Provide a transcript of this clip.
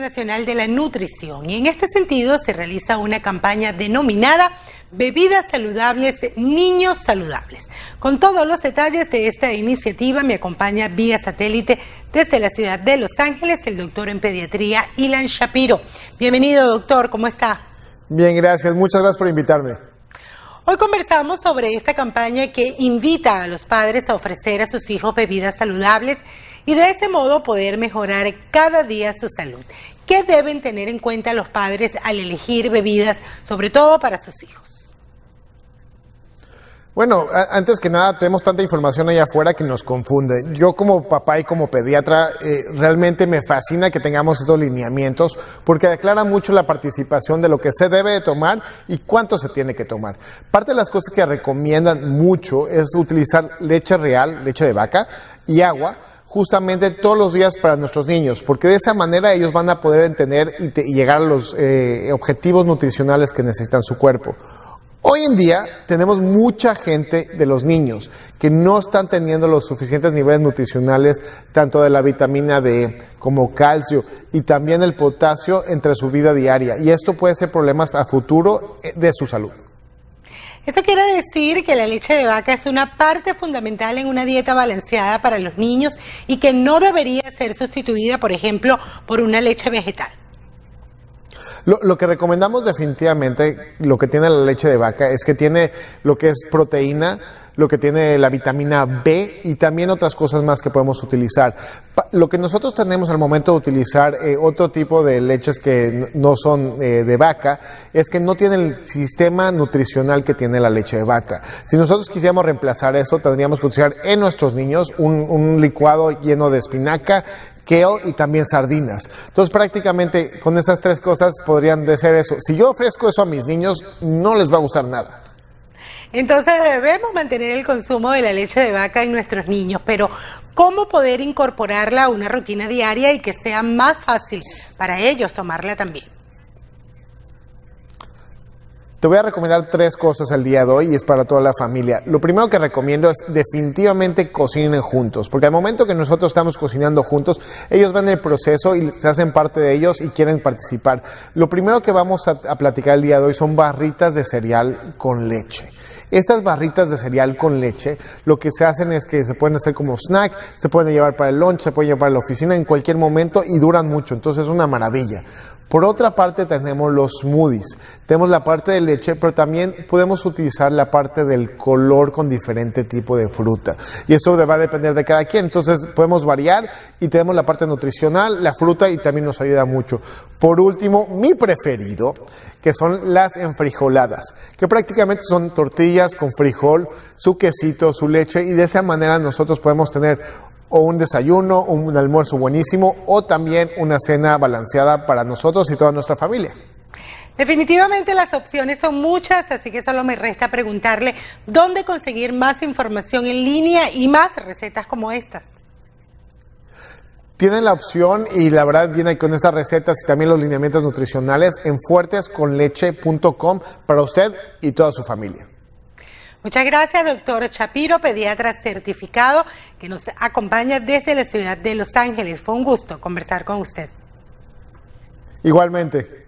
Nacional de la Nutrición y en este sentido se realiza una campaña denominada Bebidas Saludables, Niños Saludables. Con todos los detalles de esta iniciativa me acompaña vía satélite desde la ciudad de Los Ángeles el doctor en pediatría Ilan Shapiro. Bienvenido doctor, ¿cómo está? Bien, gracias. Muchas gracias por invitarme. Hoy conversamos sobre esta campaña que invita a los padres a ofrecer a sus hijos bebidas saludables y de ese modo poder mejorar cada día su salud. ¿Qué deben tener en cuenta los padres al elegir bebidas, sobre todo para sus hijos? Bueno, antes que nada, tenemos tanta información allá afuera que nos confunde. Yo como papá y como pediatra, eh, realmente me fascina que tengamos estos lineamientos porque declara mucho la participación de lo que se debe tomar y cuánto se tiene que tomar. Parte de las cosas que recomiendan mucho es utilizar leche real, leche de vaca y agua justamente todos los días para nuestros niños, porque de esa manera ellos van a poder entender y, llegar a los eh, objetivos nutricionales que necesitan su cuerpo. Hoy en día tenemos mucha gente de los niños que no están teniendo los suficientes niveles nutricionales, tanto de la vitamina D como calcio y también el potasio entre su vida diaria. Y esto puede ser problemas a futuro eh, de su salud. Eso quiere decir que la leche de vaca es una parte fundamental en una dieta balanceada para los niños y que no debería ser sustituida, por ejemplo, por una leche vegetal. Lo, que recomendamos definitivamente, lo que tiene la leche de vaca, es que tiene lo que es proteína, lo que tiene la vitamina B y también otras cosas más que podemos utilizar. Lo que nosotros tenemos al momento de utilizar eh, otro tipo de leches que no son eh, de vaca es que no tienen el sistema nutricional que tiene la leche de vaca. Si nosotros quisiéramos reemplazar eso, tendríamos que utilizar en nuestros niños un, licuado lleno de espinaca, y también sardinas. Entonces prácticamente con esas tres cosas podrían de ser eso. Si yo ofrezco eso a mis niños, no les va a gustar nada. Entonces debemos mantener el consumo de la leche de vaca en nuestros niños, pero ¿cómo poder incorporarla a una rutina diaria y que sea más fácil para ellos tomarla también? Te voy a recomendar tres cosas al día de hoy y es para toda la familia. Lo primero que recomiendo es definitivamente cocinen juntos, porque al momento que nosotros estamos cocinando juntos, ellos ven el proceso y se hacen parte de ellos y quieren participar. Lo primero que vamos a, platicar el día de hoy son barritas de cereal con leche. Estas barritas de cereal con leche, lo que se hacen es que se pueden hacer como snack, se pueden llevar para el lunch, se pueden llevar a la oficina en cualquier momento y duran mucho, entonces es una maravilla. Por otra parte tenemos los smoothies, tenemos la parte del leche, pero también podemos utilizar la parte del color con diferente tipo de fruta. Y esto va a depender de cada quien. Entonces podemos variar y tenemos la parte nutricional, la fruta y también nos ayuda mucho. Por último, mi preferido, que son las enfrijoladas, que prácticamente son tortillas con frijol, su quesito, su leche y de esa manera nosotros podemos tener o un desayuno, un almuerzo buenísimo o también una cena balanceada para nosotros y toda nuestra familia. Definitivamente las opciones son muchas, así que solo me resta preguntarle dónde conseguir más información en línea y más recetas como estas tienen la opción y la verdad viene con estas recetas y también los lineamientos nutricionales en fuertesconleche.com para usted y toda su familia. Muchas gracias, doctor Chapiro, pediatra certificado, que nos acompaña desde la ciudad de Los Ángeles. Fue un gusto conversar con usted. Igualmente.